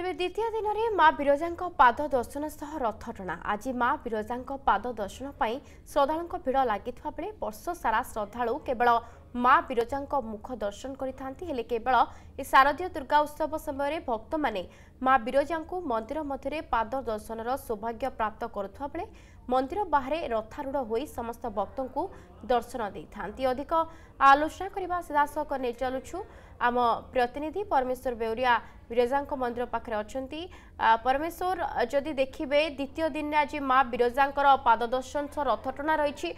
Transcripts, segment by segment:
ତେବେ ଦ୍ୱିତୀୟ ଦିନରେ ମା ବିରଜାଙ୍କ ପାଦ ଦର୍ଶନ ସହ ରଥଟଣା ଆଜି ମା ବିରଜାଙ୍କ ପାଦ ଦର୍ଶନ ପାଇଁ ଶ୍ରଦ୍ଧାଳୁଙ୍କ ଭିଡ଼ ଲାଗିଥିବା ବେଳେ ବର୍ଷ ସାରା ଶ୍ରଦ୍ଧାଳୁ କେବଳ ମା ବିରଜାଙ୍କ ମୁଖ ଦର୍ଶନ କରିଥାନ୍ତି ହେଲେ କେବଳ ଏ ଶାରଦୀୟ ଦୁର୍ଗା ଉତ୍ସବ ସମୟରେ ଭକ୍ତମାନେ ମା ବିରଜାଙ୍କୁ ମନ୍ଦିର ମଧ୍ୟରେ ପାଦ ଦର୍ଶନର ସୌଭାଗ୍ୟ ପ୍ରାପ୍ତ କରୁଥିବା ବେଳେ ମନ୍ଦିର ବାହାରେ ରଥାରୂଢ଼ ହୋଇ ସମସ୍ତ ଭକ୍ତଙ୍କୁ ଦର୍ଶନ ଦେଇଥାନ୍ତି ଅଧିକ ଆଲୋଚନା କରିବା ସିଧାସଳଖ ନେଇ ଚାଲୁଛୁ ଆମ ପ୍ରତିନିଧି ପରମେଶ୍ୱର ବେଉରିଆ ବିରଜାଙ୍କ ମନ୍ଦିର ପାଖରେ ଅଛନ୍ତି ପରମେଶ୍ୱର ଯଦି ଦେଖିବେ ଦ୍ୱିତୀୟ ଦିନରେ ଆଜି ମା ବିରଜାଙ୍କର ପାଦଦର୍ଶନ ସହ ରଥଟଣା ରହିଛି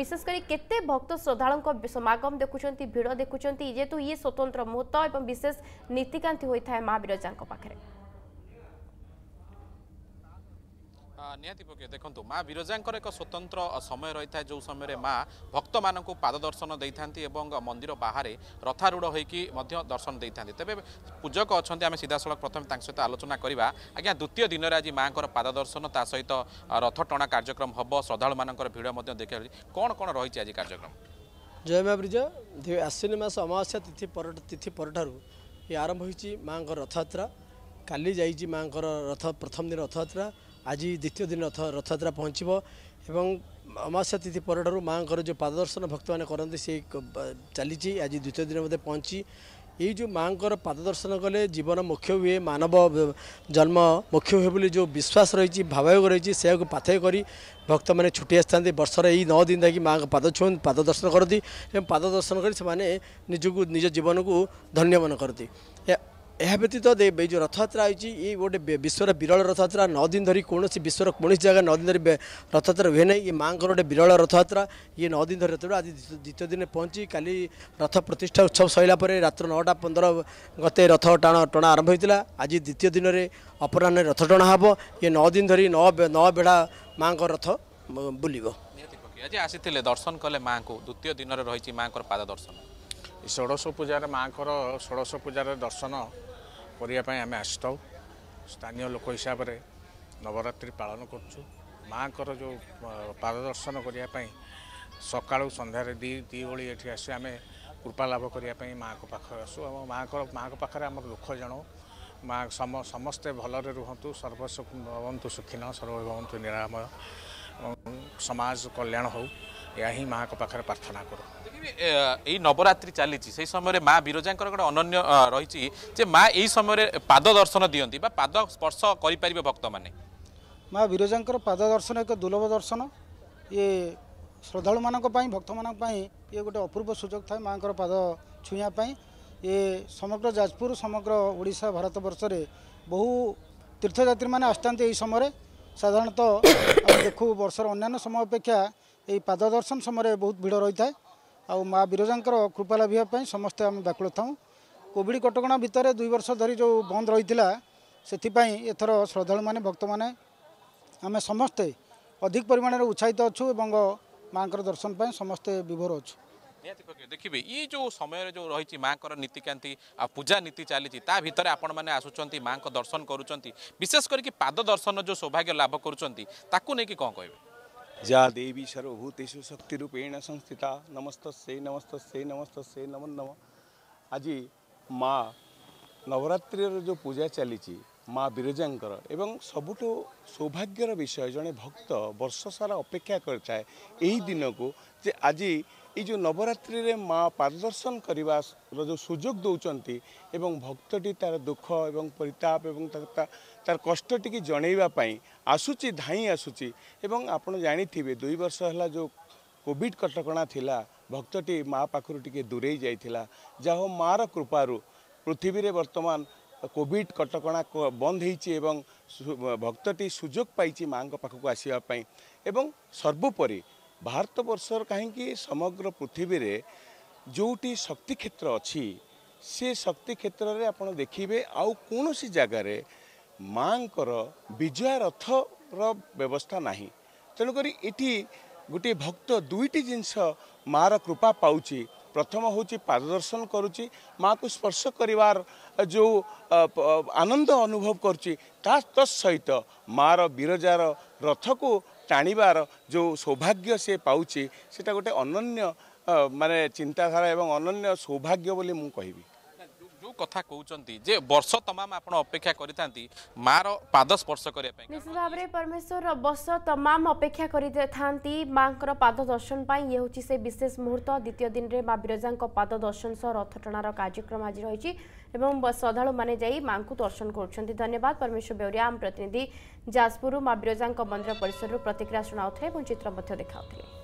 ବିଶେଷ କରି କେତେ ଭକ୍ତ ଶ୍ରଦ୍ଧାଳୁଙ୍କ ସମାଗମ ଦେଖୁଛନ୍ତି ଭିଡ଼ ଦେଖୁଛନ୍ତି ଯେହେତୁ ଇଏ ସ୍ୱତନ୍ତ୍ର ମୁହୂର୍ତ୍ତ ଏବଂ ବିଶେଷ ନୀତିକାନ୍ତି ହୋଇଥାଏ ମା ବିରଜାଙ୍କ ପାଖରେ ନିହାତି ପକ୍ଷେ ଦେଖନ୍ତୁ ମା ବିରଜାଙ୍କର ଏକ ସ୍ୱତନ୍ତ୍ର ସମୟ ରହିଥାଏ ଯେଉଁ ସମୟରେ ମା ଭକ୍ତମାନଙ୍କୁ ପାଦ ଦର୍ଶନ ଦେଇଥାନ୍ତି ଏବଂ ମନ୍ଦିର ବାହାରେ ରଥାରୂଢ଼ ହୋଇକି ମଧ୍ୟ ଦର୍ଶନ ଦେଇଥାନ୍ତି ତେବେ ପୂଜକ ଅଛନ୍ତି ଆମେ ସିଧାସଳଖ ପ୍ରଥମେ ତାଙ୍କ ସହିତ ଆଲୋଚନା କରିବା ଆଜ୍ଞା ଦ୍ୱିତୀୟ ଦିନରେ ଆଜି ମାଆଙ୍କର ପାଦ ଦର୍ଶନ ତା ସହିତ ରଥ ଟଣା କାର୍ଯ୍ୟକ୍ରମ ହେବ ଶ୍ରଦ୍ଧାଳୁମାନଙ୍କର ଭିଡ଼ ମଧ୍ୟ ଦେଖିବା କ'ଣ କ'ଣ ରହିଛି ଆଜି କାର୍ଯ୍ୟକ୍ରମ ଜୟ ମାବ୍ରିଜ ଆଶ୍ୱିନ ମାସ ଅମାବାସ୍ୟା ତିଥି ପର ତିଥି ପରଠାରୁ ଏ ଆରମ୍ଭ ହୋଇଛି ମାଆଙ୍କର ରଥଯାତ୍ରା କାଲି ଯାଇଛି ମାଆଙ୍କର ରଥ ପ୍ରଥମ ଦିନ ରଥଯାତ୍ରା ଆଜି ଦ୍ୱିତୀୟ ଦିନ ରଥଯାତ୍ରା ପହଞ୍ଚିବ ଏବଂ ଅମାସ୍ୟା ତିଥି ପରଠାରୁ ମାଆଙ୍କର ଯେଉଁ ପାଦର୍ଶନ ଭକ୍ତମାନେ କରନ୍ତି ସେ ଚାଲିଛି ଆଜି ଦ୍ୱିତୀୟ ଦିନ ମଧ୍ୟ ପହଞ୍ଚି ଏଇ ଯେଉଁ ମାଆଙ୍କର ପାଦ ଦର୍ଶନ କଲେ ଜୀବନ ମୁଖ୍ୟ ହୁଏ ମାନବ ଜନ୍ମ ମୁଖ୍ୟ ହୁଏ ବୋଲି ଯେଉଁ ବିଶ୍ୱାସ ରହିଛି ଭାବାୟୋଗ ରହିଛି ସେୟାକୁ ପାଥେ କରି ଭକ୍ତମାନେ ଛୁଟି ଆସିଥାନ୍ତି ବର୍ଷର ଏଇ ନଅ ଦିନ ଯାଇକି ମାଆଙ୍କ ପାଦ ଛୁଅନ୍ତି ପାଦ ଦର୍ଶନ କରନ୍ତି ଏବଂ ପାଦ ଦର୍ଶନ କରି ସେମାନେ ନିଜକୁ ନିଜ ଜୀବନକୁ ଧନ୍ୟମନ କରନ୍ତି ଏହା ବ୍ୟତୀତ ଯେଉଁ ରଥଯାତ୍ରା ହୋଇଛି ଇଏ ଗୋଟେ ବିଶ୍ୱର ବିରଳ ରଥଯାତ୍ରା ନଅ ଦିନ ଧରି କୌଣସି ବିଶ୍ୱର କୌଣସି ଜାଗା ନଅ ଦିନ ଧରି ରଥଯାତ୍ରା ହୁଏ ନାହିଁ ଏ ମାଆଙ୍କର ଗୋଟେ ବିରଳ ରଥଯାତ୍ରା ଇଏ ନଅ ଦିନ ଧରି ରଥଯାତ୍ରା ଆଜି ଦ୍ୱିତୀୟ ଦିନେ ପହଞ୍ଚି କାଲି ରଥ ପ୍ରତିଷ୍ଠା ଉତ୍ସବ ସରିଲା ପରେ ରାତ୍ର ନଅଟା ପନ୍ଦର ଗତେ ରଥ ଟାଣ ଟଣା ଆରମ୍ଭ ହୋଇଥିଲା ଆଜି ଦ୍ୱିତୀୟ ଦିନରେ ଅପରାହ୍ନରେ ରଥ ଟଣା ହେବ ଇଏ ନଅ ଦିନ ଧରି ନଅ ନଅ ବେଳା ମାଆଙ୍କ ରଥ ବୁଲିବ ଆଜି ଆସିଥିଲେ ଦର୍ଶନ କଲେ ମାଆଙ୍କୁ ଦ୍ୱିତୀୟ ଦିନରେ ରହିଛି ମାଆଙ୍କର ପାଦ ଦର୍ଶନ ଷୋଡ଼ଶ ପୂଜାରେ ମାଆଙ୍କର ଷୋଡ଼ଶ ପୂଜାରେ ଦର୍ଶନ କରିବା ପାଇଁ ଆମେ ଆସିଥାଉ ସ୍ଥାନୀୟ ଲୋକ ହିସାବରେ ନବରାତ୍ରି ପାଳନ କରୁଛୁ ମାଆଙ୍କର ଯେଉଁ ପାଦ ଦର୍ଶନ କରିବା ପାଇଁ ସକାଳୁ ସନ୍ଧ୍ୟାରେ ଦୁଇ ଦୁଇ ଓଳି ଏଠି ଆସି ଆମେ କୃପା ଲାଭ କରିବା ପାଇଁ ମାଆଙ୍କ ପାଖରେ ଆସୁ ଏବଂ ମାଆଙ୍କର ମାଆଙ୍କ ପାଖରେ ଆମର ଦୁଃଖ ଜଣାଉ ମା ସମସ୍ତେ ଭଲରେ ରୁହନ୍ତୁ ସର୍ବସ୍ୱ ଭବନ୍ତୁ ସୁଖୀନ ସର୍ବ ଭବନ୍ତୁ ନିରାମୟ ଏବଂ ସମାଜ କଲ୍ୟାଣ ହେଉ ଏହା ହିଁ ମାଆଙ୍କ ପାଖରେ ପ୍ରାର୍ଥନା କରୁ ଏଇ ନବରାତ୍ରି ଚାଲିଛି ସେଇ ସମୟରେ ମାଆ ବିରଜାଙ୍କର ଗୋଟେ ଅନନ୍ୟ ରହିଛି ଯେ ମାଆ ଏଇ ସମୟରେ ପାଦ ଦର୍ଶନ ଦିଅନ୍ତି ବା ପାଦ ସ୍ପର୍ଶ କରିପାରିବେ ଭକ୍ତମାନେ ମାଆ ବିରଜାଙ୍କର ପାଦ ଦର୍ଶନ ଏକ ଦୁର୍ଲଭ ଦର୍ଶନ ଇଏ ଶ୍ରଦ୍ଧାଳୁମାନଙ୍କ ପାଇଁ ଭକ୍ତମାନଙ୍କ ପାଇଁ ଇଏ ଗୋଟେ ଅପୂର୍ବ ସୁଯୋଗ ଥାଏ ମାଆଙ୍କର ପାଦ ଛୁଇଁବା ପାଇଁ ଇଏ ସମଗ୍ର ଯାଜପୁର ସମଗ୍ର ଓଡ଼ିଶା ଭାରତବର୍ଷରେ ବହୁ ତୀର୍ଥଯାତ୍ରୀମାନେ ଆସିଥାନ୍ତି ଏହି ସମୟରେ ସାଧାରଣତଃ ଆମେ ଦେଖୁ ବର୍ଷର ଅନ୍ୟାନ୍ୟ ସମୟ ଅପେକ୍ଷା ए पाद दर्शन समय बहुत भिड रहि आउँ मारजाको कृपा लाभ समे व्याकुल थाउँ कड कटकणा भुई वर्ष धरी जो बन्द रहिलासपी एथर श्रद्धालु भक्त मैले आमे समस्तै अधिक परिमाण उत्साहित अछु ए दर्शन पनि समस्तै विभर अछु देखि यी जो समय रह पूजा नीति चाहिँ ताभर आप आसु मार्शन गरु विशेष गरिक पाद दर्शन जो सौभाग्य लाभ गरुन्छ ति कि যা দেবী সর্বভূতেষু শক্তিরূপেণ সংস্থিত নমস্তস্যে নমস্তস্যে নমস্তস্যে নম নম আজি মা নবরাত্রির যে পূজা চালিছি মা বিরজাঙ্কর এবং সবুঠ সৌভাগ্যর বিষয় জনে ভক্ত বর্ষ সারা অপেক্ষা করে থাকে এই দিনক যে আজি এই ଯେଉଁ ନବରାତ୍ରିରେ ମା ମାର୍ଗଦର୍ଶନ କରିବାର ଯେଉଁ ସୁଯୋଗ ଦେଉଛନ୍ତି ଏବଂ ଭକ୍ତଟି ତା'ର ଦୁଃଖ ଏବଂ ପରିତାପ ଏବଂ ତା'ର କଷ୍ଟଟିକି ଜଣାଇବା ପାଇଁ ଆସୁଛି ଧାଇଁ ଆସୁଛି ଏବଂ ଆପଣ ଜାଣିଥିବେ ଦୁଇ ବର୍ଷ ହେଲା ଯେଉଁ କୋଭିଡ଼ କଟକଣା ଥିଲା ଭକ୍ତଟି ମା ପାଖରୁ ଟିକେ ଦୂରେଇ ଯାଇଥିଲା ଯାହା ହଉ ମାଆର କୃପାରୁ ପୃଥିବୀରେ ବର୍ତ୍ତମାନ কোভিড কটকণা বন্ধ হয়েছে এবং ভক্তটি সুযোগ পাইছি মাঙ্ক পাখক আসা এবং সর্বোপরি ଭାରତବର୍ଷର କାହିଁକି ସମଗ୍ର ପୃଥିବୀରେ ଯେଉଁଠି ଶକ୍ତିକ୍ଷେତ୍ର ଅଛି ସେ ଶକ୍ତିକ୍ଷେତ୍ରରେ ଆପଣ ଦେଖିବେ ଆଉ କୌଣସି ଜାଗାରେ ମାଆଙ୍କର ବିଜୟା ରଥର ବ୍ୟବସ୍ଥା ନାହିଁ ତେଣୁକରି ଏଠି ଗୋଟିଏ ଭକ୍ତ ଦୁଇଟି ଜିନିଷ ମାଆର କୃପା ପାଉଛି ପ୍ରଥମ ହେଉଛି ପାଦର୍ଶନ କରୁଛି ମାଆକୁ ସ୍ପର୍ଶ କରିବାର ଯେଉଁ ଆନନ୍ଦ ଅନୁଭବ କରୁଛି ତା ତତ୍ ସହିତ ମାଆର ବିରଜାର ରଥକୁ ଟାଣିବାର ଯେଉଁ ସୌଭାଗ୍ୟ ସେ ପାଉଛି ସେଇଟା ଗୋଟେ ଅନନ୍ୟ ମାନେ ଚିନ୍ତାଧାରା ଏବଂ ଅନନ୍ୟ ସୌଭାଗ୍ୟ ବୋଲି ମୁଁ କହିବି কথা কৌঁচি যে বর্ষ তমাম আপনার অপেক্ষা করে থাকে মার পাদ স্পর্শ করা নিশ্চিত ভাবে পরমেশ্বর বর্ষ তমাম অপেক্ষা করে থাকে মাঙ্কর পাদ দর্শন পাই ইয়ে হচ্ছে সেই বিশেষ মুহূর্ত দ্বিতীয় দিনের মা বিরজা পাদ দর্শন সহ রথ টଣାর কার্যক্রম আজ রয়েছে এবং শ্রদ্ধাড়ু মানে যাই মা দর্শন করছেন ধন্যবাদ পরমেশ্বর বেউরিয়া আম প্রতিনিধি যাজপুর মা বিরজা মন্দির পরিসর প্রতিক্রিয়া শুণাও এবং চিত্র দেখা